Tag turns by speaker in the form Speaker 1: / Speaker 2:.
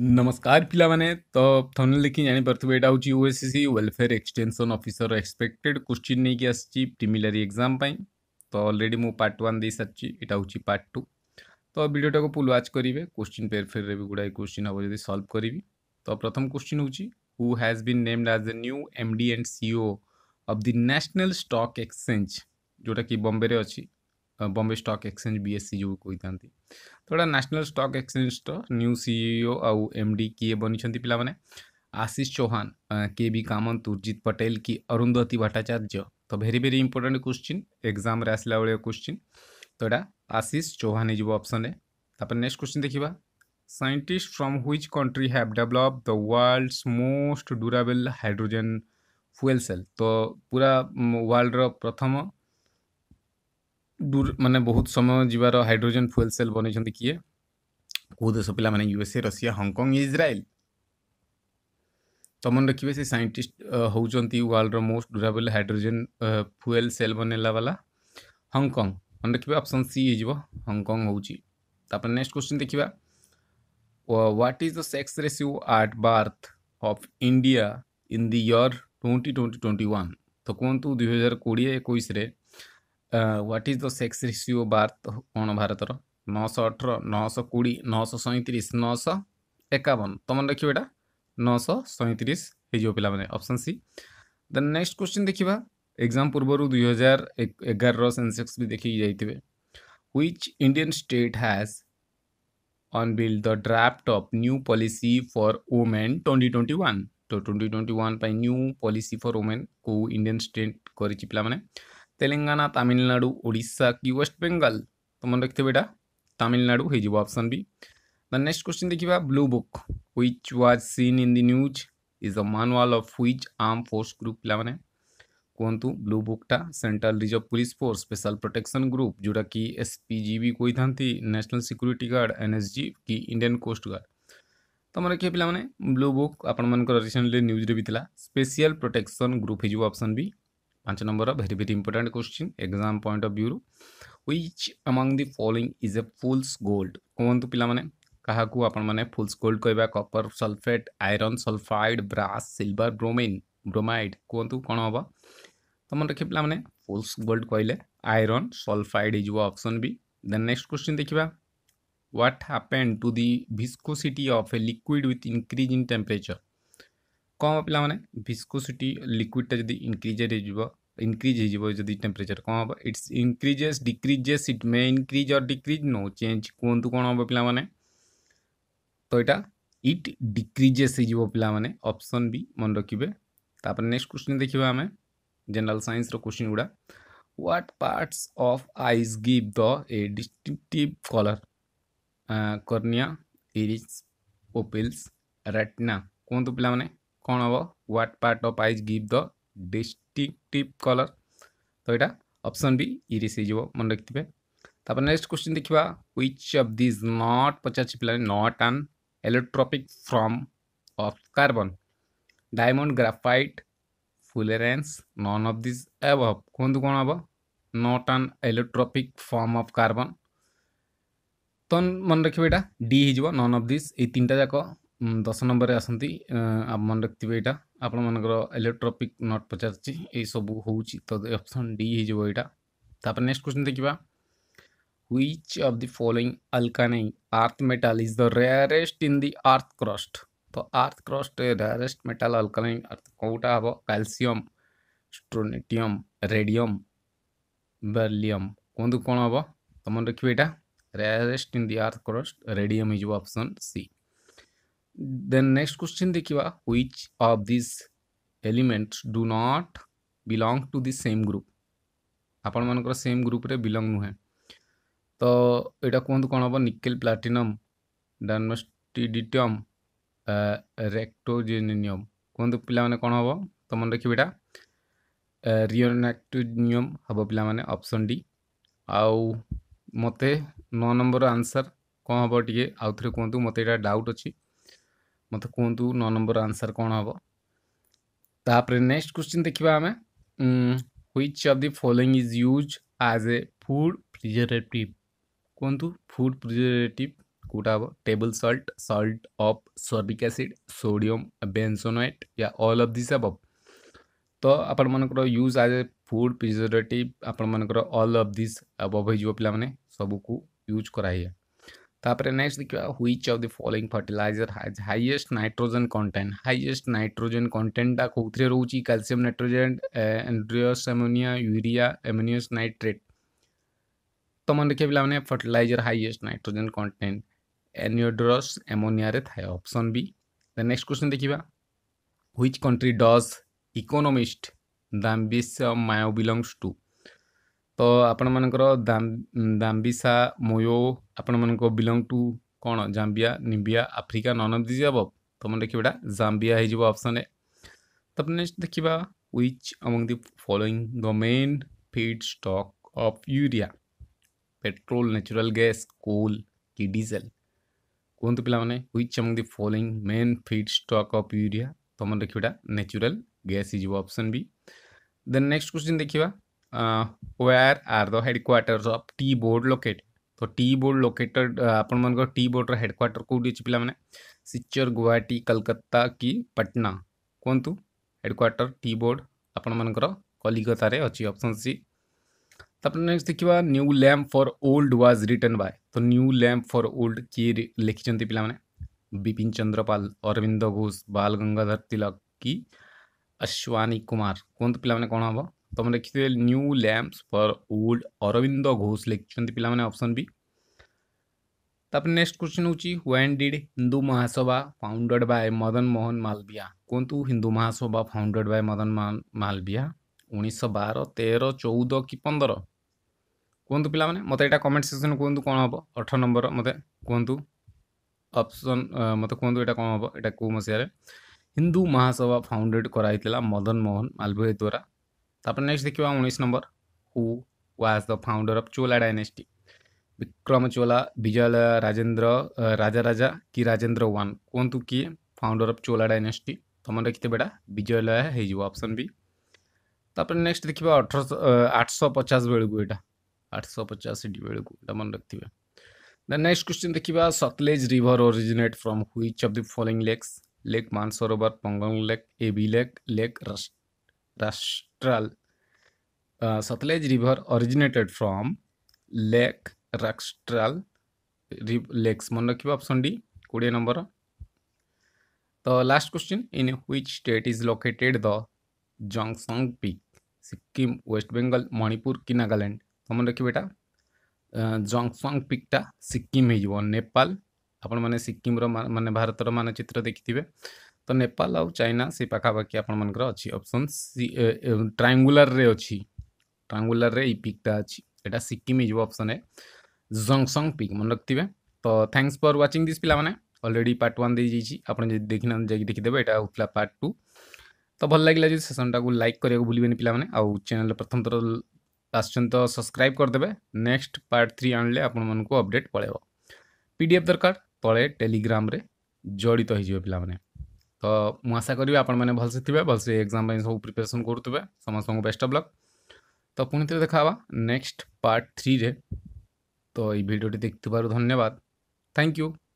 Speaker 1: नमस्कार पिला माने तो थन लिखि जान पार्थिव एटा हो तो USC welfare extension officer expected question नहीं कि आसमिलारी एक्जाम तो अलरेडी मुझ पार्ट वन दे सारी एटा हूँ पार्ट टू तो भिडटा को फुलवाच करेंगे क्वेश्चन पेरफेर में भी गुड़ाई क्वेश्चन हम जब सल्व करी तो प्रथम क्वेश्चन हूँ who has been named as a new M D and CEO of the national stock exchange जोटा कि बम्बे अच्छी Bombay stock exchange BSC S C ଯେଉଁ କହିଥାନ୍ତି ତ ଏଇଟା ନ୍ୟାସନାଲ୍ ଷ୍ଟକ୍ ଏକ୍ସଚେଞ୍ଜର ନ୍ୟୁ ସିଇଓ ଆଉ ଏମ୍ ଡି କିଏ आशीष चौहान के बी कामंत उर्जित पटेल कि अरुंधति भट्टाचार्य तो very very important question exam आसला भाई क्वेश्चन तो यहाँ आशीष चौहान हो ऑप्शन तापर नेक्स्ट क्वेश्चन देखा scientist from which country have developed the world's most durable hydrogen fuel cell तो पूरा वर्ल्ड र प्रथम दूर मानने बहुत समय जीवार हाइड्रोजेन फुएल सेल बन किए कौ देश पे मैंने यूएसए रशिया हंगकंग इज्राइल तो मन रखिए से सैंटिस्ट हूँ world most durable hydrogen fuel cell बनला वाला हंगकंग मन रखिए अपसन सी होंगकंग होने नेक्स्ट क्वेश्चन देखा what is the sex ratio at birth of India in the year twenty twenty twenty one तो कहतु दुई हजार कोड़े एक what is the sex ratio birth कौन भारत नौश अठर नौश कोड़ी नौश सैंतीस नौश एकवन तुम देखिए यहाँ नौश सैंतीस हो पाने अपसन सी दे नेक्स्ट क्वेश्चन देखा एग्जाम पूर्व दुईहजार एगार सेनसेक्स भी देखे जाइए व्विच इंडियन स्टेट हाज अनबिल the draft of new policy for women twenty twenty one तो twenty twenty one new policy for women को इंडियन स्टेट कर पाने तेलेाना तमिलनाडु उड़ीसा कि वेस्ट बेंगल तुम्हें तो देखते बेटा Tamil Nadu option B the next question देखा blue book which was seen in द्यूज is the मान वाल अफ ह्विज आर्म फोर्स ग्रुप पे कहतु blue बुकटा central reserve police force special protection group जोटा कि एस पी जि भी कही न्यासनाल security guard N S G कि इंडियान कोस्टगार्ड तुम रखिए पे ब्लू बुक आपर रिसेंटली न्यूज्रे भी था स्पेशल प्रोटेक्शन ग्रुप होप्शन भी answer number very very important question exam point of view which among the following is a fool's gold कहतु पे क्या आपल्स गोल्ड कह copper sulphate iron sulphide brass silver bromine bromide कहतु कौन तो हम तो? तो मन रखिए पे फुल्स गोल्ड कहले आयरन सल्फाइड होप्शन बी दे नेक्स्ट क्वेश्चन देखा what happened to the viscosity of a liquid with increase in temperature कौन पे भिस्कोसीटी लिक्विडटा जब इनक्रीज हो increase ହେଇଯିବ ଯଦି ଟେମ୍ପରେଚର୍ କ'ଣ ହେବ it's increases decreases it may increase or decrease no change କୁହନ୍ତୁ କ'ଣ ହେବ ପିଲାମାନେ ତ ଏଇଟା ଇଟ୍ ଡିକ୍ରିଜେସ୍ ହେଇଯିବ ପିଲାମାନେ ଅପସନ୍ ବି ମନେ ରଖିବେ ତାପରେ ନେକ୍ସଟ କ୍ୱେଶ୍ଚିନ୍ ଦେଖିବା ଆମେ ଜେନେରାଲ୍ ସାଇନ୍ସର କ୍ୱେଶ୍ଚିନ୍ ଗୁଡ଼ା what parts of eyes give the a distinctive color uh, cornea iris pupils retina କୁହନ୍ତୁ ପିଲାମାନେ କ'ଣ ହେବ what part of eyes give the distinctive colour তো এটা অপশন বি ইরিস হয়ে মনে রাখবে তারপরে নেক্সট কোশ্চিন দেখা হুইচ অফ দিজ নট পচারছি পিলানে not an allotropic form of carbon diamond graphite fullerenes none of these above কুহতু কোণ হব not an allotropic form of carbon তো মনে রাখবে এটা ডি হয়ে নন অফ দিজ এই তিনটা যাক ଦଶ ନମ୍ବରରେ ଆସନ୍ତି ଆପଣ ମନେ ରଖିଥିବେ ଏଇଟା ଆପଣମାନଙ୍କର ଇଲେକ୍ଟ୍ରୋପିକ୍ ନଟ୍ ପଚାରିଛି ଏଇସବୁ ହେଉଛି ତ ଅପସନ୍ ଡି ହେଇଯିବ ଏଇଟା ତାପରେ ନେକ୍ସଟ କ୍ୱେଶ୍ଚନ୍ ଦେଖିବା ହ୍ୱିଚ୍ ଅଫ୍ ଦି ଫଲୋଇଂ ଆଲକାନାଇ earth metal is the rarest in the earth crust ତ ଆର୍ଥ କ୍ରଷ୍ଟ ରେୟାରେଷ୍ଟ ମେଟାଲ୍ ଆଲକାନାଇ କେଉଁଟା ହେବ କାଲସିୟମ୍ ଷ୍ଟ୍ରୋନେଟିୟମ୍ ରେଡ଼ିୟମ୍ ବେରିଲିୟମ୍ କୁହନ୍ତୁ କ'ଣ ହେବ ତ ମନେ ରଖିବେ ଏଇଟା rarest in the earth crust radium ହେଇଯିବ option C then next question देखिएगा which of these elements do not belong to the same group आपण मानकर सेम ग्रुप रे बिलोंग नुहे तो एटा कोंतु कोन हबो निकेल प्लैटिनम डायमस्टिडियम रेक्टोजेनियम कोंतु पिला माने कोन हबो तो मन रखिबे एटा रियोनेक्टोनियम हबो पिला माने ऑप्शन डी आउ मते 9 नंबर आंसर कोन हबो टिके आउथरे कोंतु मते एटा डाउट अछि मत कह नौ नंबर आंसर कौन हम तापर नेक्स्ट क्वेश्चन देखा आम which of the following is used as a food preservative कहतु फुड प्रिजरेटिव कौटा हाँ table salt salt of sulphuric acid sodium benzoate या अल अफ दिस अबव तो आपण मन यूज आज ए फुड प्रिजरेटिव आपण मन अल अफ दिस अबव हो पाने सबको यूज कराइए तापर नेक्स्ट देखा which of the following fertilizer has highest nitrogen content highest nitrogen कंटेन्टा कौन रोच calcium nitrogen anhydrous ammonia urea ammonium nitrate तो मन देखिए पे fertilizer highest nitrogen content anhydrous ammonia थाए option B the next question देखा ह्विच कंट्री डज इकोनोमिस्ट दिश मायो बिलंगस टू तो आपण मानकर दाम्बिसा मयो आपण मानक बिलंग टू कौन Zambia Namibia Africa none of these अब तुम तो देखिए जाम्बिया होप्शन तो नेक्स्ट देखा which among the following the main feedstock of urea petrol natural gas coal कि डीजेल कहतु पे which among the following main feedstock of urea तुम देखा नेचुराल गैस होप्शन बी भी then next question देखा where are the headquarters of T board located? तो T board located आपण T board headquarter कौटी अच्छे पे सिचर गुवाहाटी कलकत्ता कि पटना कहतु हेडक्वाटर टी बोर्ड आपण कलिकतार अच्छी ऑप्शन सी तापर नेक्स्ट देखा new lamp for old was written by तो न्यू लैम्प फॉर ओल्ड किए लिखिं पे विपिन चंद्रपाल अरविंद घोष बाल गंगाधर तिलक कि अश्वानी कुमार कहतु पे कौन हम তোমরে কি new lamps for old Aurobindo Ghosh লিখছেন পिला মানে অপশন বি তারপর नेक्स्ट क्वेश्चन ऊंची when did Hindu Mahasabha founded by Madan Mohan Malaviya কোনту হিন্দু মহাসভা ফাউন্ডেড বাই মদন মোহন মালবিয়া 1912 13 14 কি 15 কোনту পिला মানে মত এটা কমেন্ট সেকশন কোনту কোন হব 18 নম্বর মত কোনту অপশন মত কোন এটা কোন হব এটা কো মসিারে হিন্দু মহাসভা ফাউন্ডেড করা হইছিল মদন মোহন মালবিয়া দ্বারা तापर नेक्स्ट देखा उन्नीस number who was the founder of Chola dynasty Vikram Chola Vijay Rajendra Raja Raja कि राजेन्द्र वन कहतु किए फाउंडर अफ चोला डायनेटी तुम रखे बेटा विजयलय होपसन बी तापर नेक्स्ट देखा अठर आठश पचास बेलू यहाँ आठश पचास बेलू मन रखे द नेक्स्ट क्वेश्चन देखा Sutlej river originate from which of the following lakes lake Mansarovar Pangong lake एबी लेक लेक राष्ट्राल Sutlej river originated from lake Lake lakes मन रखिए ऑप्शन डी कोड़े नंबर तो last question in which state is located the जंगसंग peak Sikkim West Bengal Manipur कि नागालैंड तो मन रखिए बेटा जोंगसोंग पीकटा सिक्किम हो नेपाल आपण मैंने सिक्किम मानने भारत मानचित्र देखिथे तो नेपाल आउ चाइना से पाखापाखी आपण मर अच्छी ऑप्शन सी ट्रायंगुलर रे अच्छी ट्रांगुलर रे पिकटा अच्छी एटा सिक्किम जो ऑप्शन है जंगसंग पिक मन रखे तो थैंक्स फॉर वाचिंग दिस पिला माने ऑलरेडी पार्ट वन आपने जी देखी ना जाइए देखीदे यहाँ होता पार्ट टू तो भल लगे जो सेसन को लाइक करा भूलें पाने चेल प्रथम थर आ सब्सक्राइब करदे नेक्स्ट पार्ट थ्री आने आपको अपडेट पलेब पी डी एफ दरकार तले टेलीग्राम जड़ित हो पाने तो मुझा करी आपल से थे भलसे एक्जाम सब प्रिपेरेसन करेंगे समस्त बेस्ट अफ लक् তো পুনিতরে দেখা হবে নেক্সট পার্ট 3 রে তো এই ভিডিওটি দেখতে পারো ধন্যবাদ থ্যাঙ্ক ইউ